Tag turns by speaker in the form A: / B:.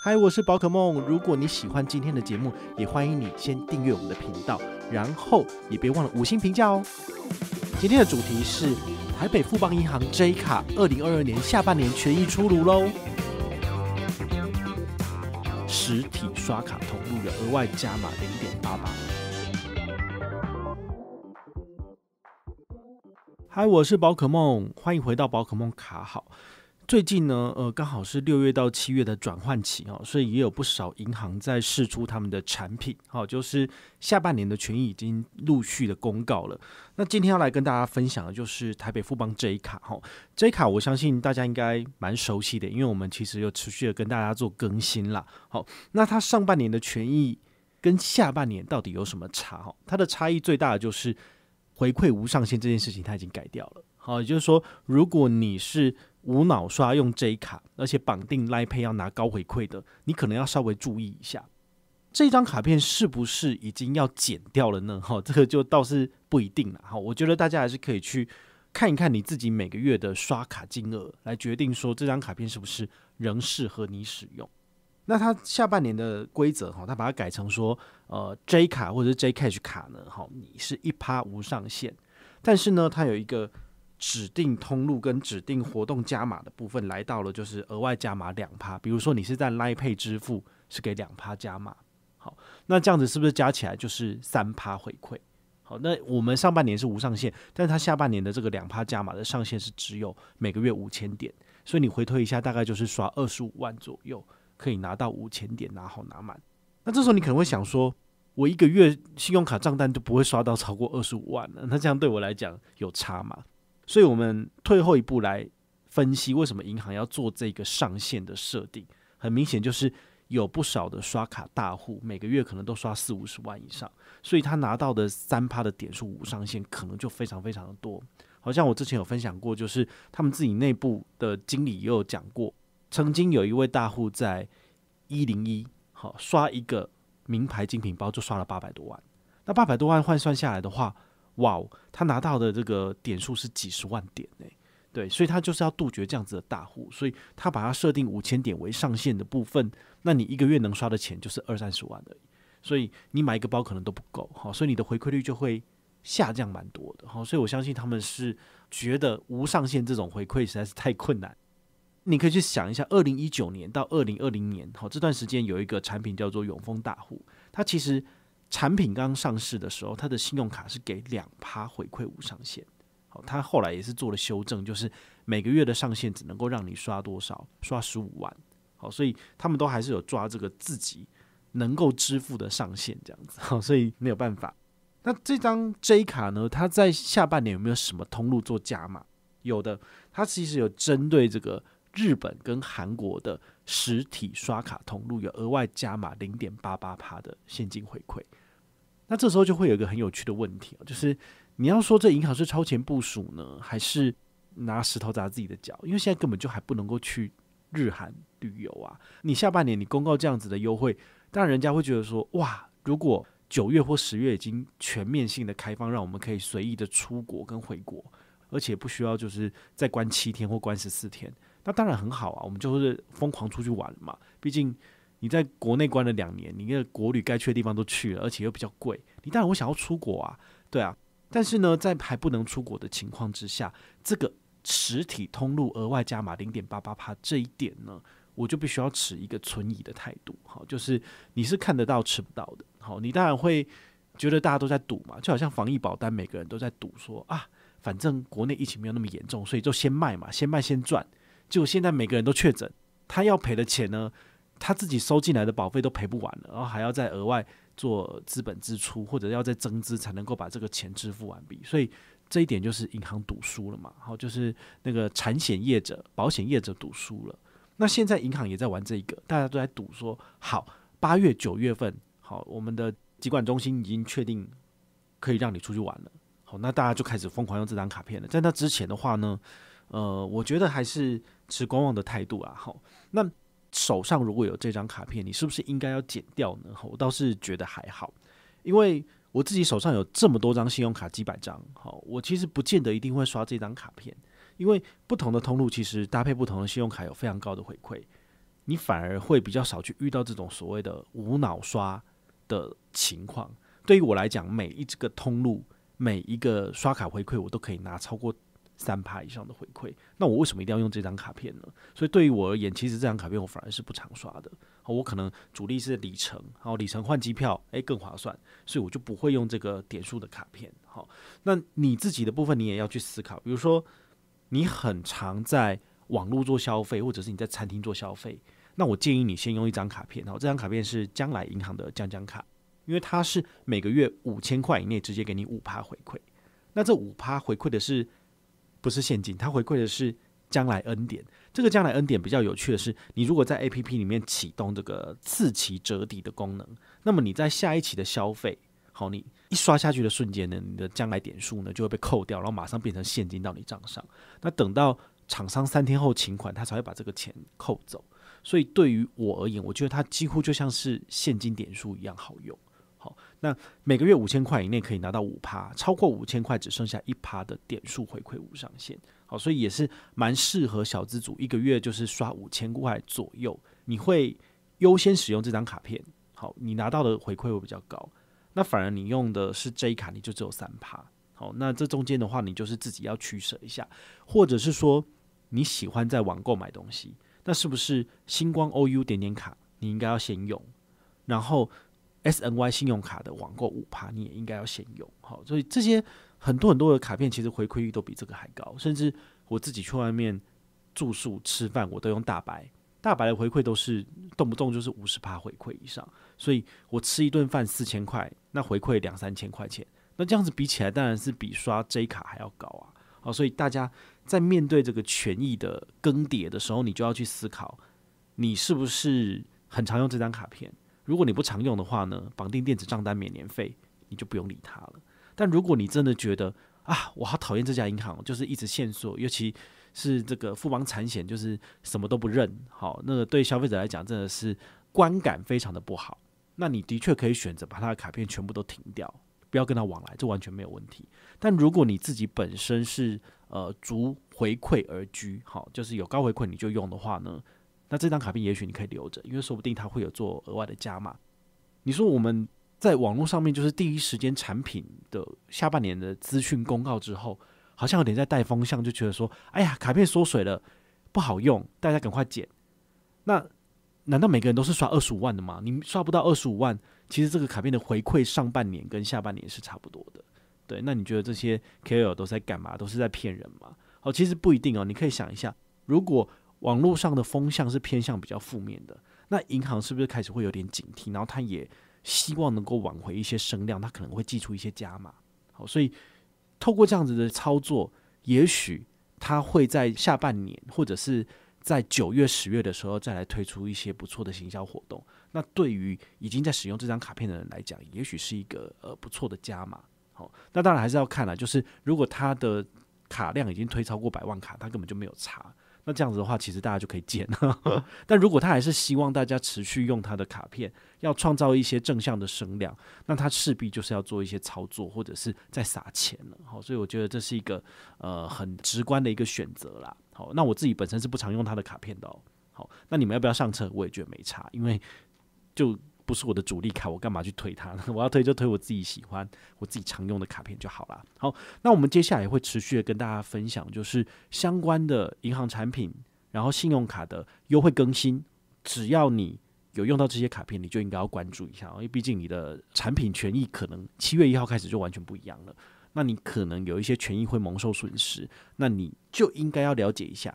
A: 嗨，我是宝可梦。如果你喜欢今天的节目，也欢迎你先订阅我们的频道，然后也别忘了五星评价哦。今天的主题是台北富邦银行 J 卡二零二二年下半年权益出炉喽，实体刷卡通路有额外加码零点八八。嗨，我是宝可梦，欢迎回到宝可梦卡好。最近呢，呃，刚好是六月到七月的转换期哈，所以也有不少银行在试出他们的产品，好，就是下半年的权益已经陆续的公告了。那今天要来跟大家分享的就是台北富邦 J 卡，哈，J 卡我相信大家应该蛮熟悉的，因为我们其实有持续的跟大家做更新啦。好，那它上半年的权益跟下半年到底有什么差？哈，它的差异最大的就是回馈无上限这件事情，它已经改掉了。哦，也就是说，如果你是无脑刷用 J 卡，而且绑定 i p a y 要拿高回馈的，你可能要稍微注意一下，这张卡片是不是已经要减掉了呢？哈，这个就倒是不一定了。哈，我觉得大家还是可以去看一看你自己每个月的刷卡金额，来决定说这张卡片是不是仍适合你使用。那它下半年的规则哈，它把它改成说，呃，J 卡或者是 J Cash 卡呢？哈，你是一趴无上限，但是呢，它有一个。指定通路跟指定活动加码的部分，来到了就是额外加码两趴。比如说你是在拉配支付，是给两趴加码。好，那这样子是不是加起来就是三趴回馈？好，那我们上半年是无上限，但是它下半年的这个两趴加码的上限是只有每个月五千点。所以你回推一下，大概就是刷二十五万左右可以拿到五千点，拿好拿满。那这时候你可能会想说，我一个月信用卡账单就不会刷到超过二十五万了。那这样对我来讲有差吗？所以，我们退后一步来分析，为什么银行要做这个上限的设定？很明显，就是有不少的刷卡大户，每个月可能都刷四五十万以上，所以他拿到的三趴的点数无上限，可能就非常非常的多。好像我之前有分享过，就是他们自己内部的经理也有讲过，曾经有一位大户在一零一好刷一个名牌精品包，就刷了八百多万。那八百多万换算下来的话，哇他拿到的这个点数是几十万点呢，对，所以他就是要杜绝这样子的大户，所以他把它设定五千点为上限的部分，那你一个月能刷的钱就是二三十万而已，所以你买一个包可能都不够好，所以你的回馈率就会下降蛮多的好，所以我相信他们是觉得无上限这种回馈实在是太困难，你可以去想一下，二零一九年到二零二零年好这段时间有一个产品叫做永丰大户，它其实。产品刚上市的时候，它的信用卡是给两趴回馈无上限。好，他后来也是做了修正，就是每个月的上限只能够让你刷多少，刷十五万。好，所以他们都还是有抓这个自己能够支付的上限这样子。好，所以没有办法。那这张 J 卡呢？它在下半年有没有什么通路做加码？有的，它其实有针对这个。日本跟韩国的实体刷卡通路有额外加码零点八八帕的现金回馈，那这时候就会有一个很有趣的问题啊，就是你要说这银行是超前部署呢，还是拿石头砸自己的脚？因为现在根本就还不能够去日韩旅游啊。你下半年你公告这样子的优惠，当然人家会觉得说，哇，如果九月或十月已经全面性的开放，让我们可以随意的出国跟回国，而且不需要就是再关七天或关十四天。那当然很好啊，我们就是疯狂出去玩嘛。毕竟你在国内关了两年，你那个国旅该去的地方都去了，而且又比较贵，你当然会想要出国啊，对啊。但是呢，在还不能出国的情况之下，这个实体通路额外加码零点八八帕这一点呢，我就必须要持一个存疑的态度。好，就是你是看得到吃不到的。好，你当然会觉得大家都在赌嘛，就好像防疫保单，每个人都在赌说啊，反正国内疫情没有那么严重，所以就先卖嘛，先卖先赚。就现在，每个人都确诊，他要赔的钱呢，他自己收进来的保费都赔不完了，然后还要再额外做资本支出，或者要再增资才能够把这个钱支付完毕。所以这一点就是银行赌输了嘛，好，就是那个产险业者、保险业者赌输了。那现在银行也在玩这一个，大家都在赌说，好，八月九月份，好，我们的疾管中心已经确定可以让你出去玩了，好，那大家就开始疯狂用这张卡片了。在那之前的话呢？呃，我觉得还是持观望的态度啊。好，那手上如果有这张卡片，你是不是应该要剪掉呢？我倒是觉得还好，因为我自己手上有这么多张信用卡，几百张。好，我其实不见得一定会刷这张卡片，因为不同的通路其实搭配不同的信用卡有非常高的回馈，你反而会比较少去遇到这种所谓的无脑刷的情况。对于我来讲，每一个通路，每一个刷卡回馈，我都可以拿超过。三趴以上的回馈，那我为什么一定要用这张卡片呢？所以对于我而言，其实这张卡片我反而是不常刷的。我可能主力是里程，好，里程换机票，诶，更划算，所以我就不会用这个点数的卡片。好，那你自己的部分你也要去思考，比如说你很常在网络做消费，或者是你在餐厅做消费，那我建议你先用一张卡片，然后这张卡片是将来银行的将将卡，因为它是每个月五千块以内直接给你五趴回馈，那这五趴回馈的是。不是现金，它回馈的是将来恩点。这个将来恩点比较有趣的是，你如果在 APP 里面启动这个次期折抵的功能，那么你在下一期的消费，好，你一刷下去的瞬间呢，你的将来点数呢就会被扣掉，然后马上变成现金到你账上。那等到厂商三天后请款，他才会把这个钱扣走。所以对于我而言，我觉得它几乎就像是现金点数一样好用。好，那每个月五千块以内可以拿到五趴，超过五千块只剩下一趴的点数回馈无上限。好，所以也是蛮适合小资主，一个月就是刷五千块左右，你会优先使用这张卡片。好，你拿到的回馈会比较高。那反而你用的是 J 卡，你就只有三趴。好，那这中间的话，你就是自己要取舍一下，或者是说你喜欢在网购买东西，那是不是星光 OU 点点卡？你应该要先用，然后。S N Y 信用卡的网购五趴，你也应该要先用好。所以这些很多很多的卡片，其实回馈率都比这个还高。甚至我自己去外面住宿吃饭，我都用大白，大白的回馈都是动不动就是五十趴回馈以上。所以我吃一顿饭四千块，那回馈两三千块钱，那这样子比起来，当然是比刷 J 卡还要高啊。好，所以大家在面对这个权益的更迭的时候，你就要去思考，你是不是很常用这张卡片。如果你不常用的话呢，绑定电子账单免年费，你就不用理它了。但如果你真的觉得啊，我好讨厌这家银行，就是一直限索，尤其是这个富帮产险就是什么都不认，好，那个对消费者来讲真的是观感非常的不好。那你的确可以选择把他的卡片全部都停掉，不要跟他往来，这完全没有问题。但如果你自己本身是呃足回馈而居，好，就是有高回馈你就用的话呢？那这张卡片也许你可以留着，因为说不定它会有做额外的加码。你说我们在网络上面就是第一时间产品的下半年的资讯公告之后，好像有点在带风向，就觉得说，哎呀，卡片缩水了，不好用，大家赶快减。那难道每个人都是刷二十五万的吗？你刷不到二十五万，其实这个卡片的回馈上半年跟下半年是差不多的。对，那你觉得这些 KOL 都在干嘛？都是在骗人吗？哦，其实不一定哦。你可以想一下，如果。网络上的风向是偏向比较负面的，那银行是不是开始会有点警惕？然后他也希望能够挽回一些声量，他可能会寄出一些加码。好，所以透过这样子的操作，也许他会在下半年，或者是在九月、十月的时候再来推出一些不错的行销活动。那对于已经在使用这张卡片的人来讲，也许是一个呃不错的加码。好，那当然还是要看了，就是如果他的卡量已经推超过百万卡，他根本就没有差。那这样子的话，其实大家就可以减了。但如果他还是希望大家持续用他的卡片，要创造一些正向的声量，那他势必就是要做一些操作，或者是在撒钱了。好，所以我觉得这是一个呃很直观的一个选择啦。好，那我自己本身是不常用他的卡片的。好，那你们要不要上车？我也觉得没差，因为就。不是我的主力卡，我干嘛去推它呢？我要推就推我自己喜欢、我自己常用的卡片就好了。好，那我们接下来会持续的跟大家分享，就是相关的银行产品，然后信用卡的优惠更新。只要你有用到这些卡片，你就应该要关注一下，因为毕竟你的产品权益可能七月一号开始就完全不一样了。那你可能有一些权益会蒙受损失，那你就应该要了解一下。